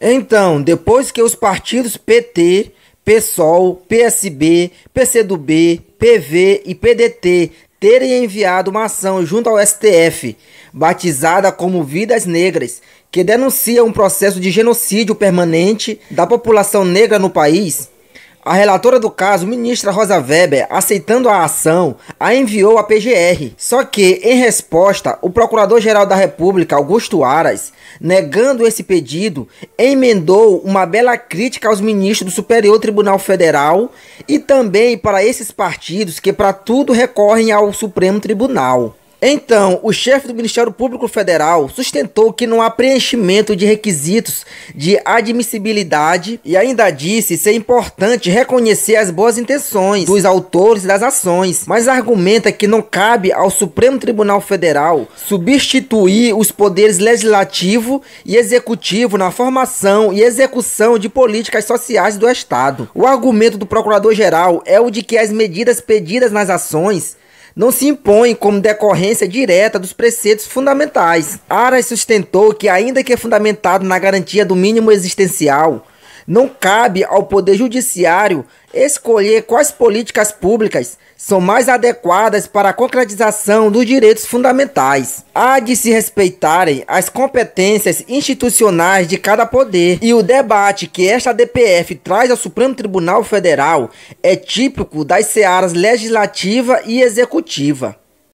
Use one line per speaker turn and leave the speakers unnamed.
Então, depois que os partidos PT, PSOL, PSB, PCdoB, PV e PDT terem enviado uma ação junto ao STF, batizada como Vidas Negras, que denuncia um processo de genocídio permanente da população negra no país, a relatora do caso, ministra Rosa Weber, aceitando a ação, a enviou à PGR. Só que, em resposta, o Procurador-Geral da República, Augusto Aras, negando esse pedido, emendou uma bela crítica aos ministros do Superior Tribunal Federal e também para esses partidos que para tudo recorrem ao Supremo Tribunal. Então, o chefe do Ministério Público Federal sustentou que não há preenchimento de requisitos de admissibilidade e ainda disse ser importante reconhecer as boas intenções dos autores das ações, mas argumenta que não cabe ao Supremo Tribunal Federal substituir os poderes legislativo e executivo na formação e execução de políticas sociais do Estado. O argumento do procurador-geral é o de que as medidas pedidas nas ações não se impõe como decorrência direta dos preceitos fundamentais. Aras sustentou que, ainda que é fundamentado na garantia do mínimo existencial, não cabe ao Poder Judiciário escolher quais políticas públicas são mais adequadas para a concretização dos direitos fundamentais. Há de se respeitarem as competências institucionais de cada poder. E o debate que esta DPF traz ao Supremo Tribunal Federal é típico das searas legislativa e executiva.